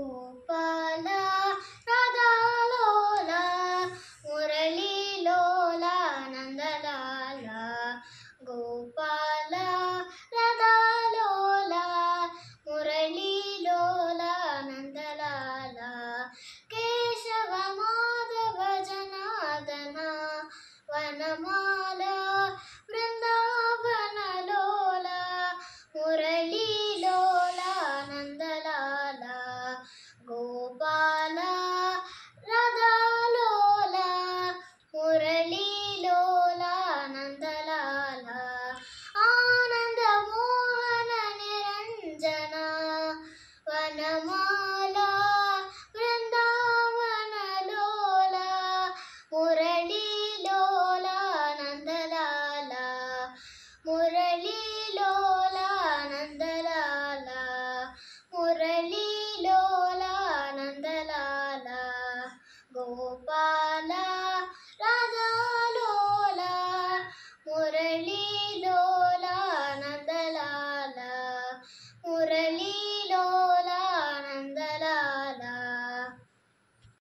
Gopala ರಾಧಾಲೋಲ Murali ಲೋಲ ನಂದಲಾಲ Gopala ರಾಧಾಲೋಲ Murali ಲೋಲ ನಂದಲಾಲ Keshava Madhava ಜನಾದನ ವನಮಾ